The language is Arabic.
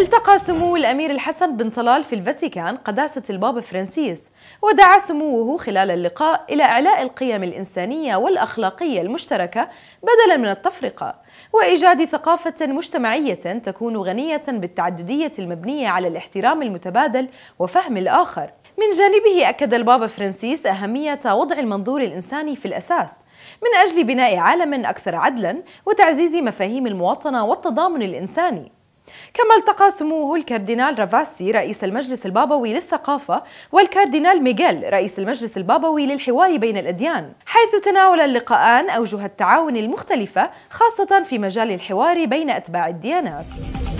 التقى سمو الأمير الحسن بن طلال في الفاتيكان قداسة البابا فرانسيس ودعا سموه خلال اللقاء إلى إعلاء القيم الإنسانية والأخلاقية المشتركة بدلا من التفرقة وإيجاد ثقافة مجتمعية تكون غنية بالتعددية المبنية على الاحترام المتبادل وفهم الآخر من جانبه أكد البابا فرانسيس أهمية وضع المنظور الإنساني في الأساس من أجل بناء عالم أكثر عدلا وتعزيز مفاهيم المواطنة والتضامن الإنساني كما التقى سموه الكاردينال رافاسي رئيس المجلس البابوي للثقافة والكاردينال ميغيل رئيس المجلس البابوي للحوار بين الأديان حيث تناول اللقاءان أوجه التعاون المختلفة خاصة في مجال الحوار بين أتباع الديانات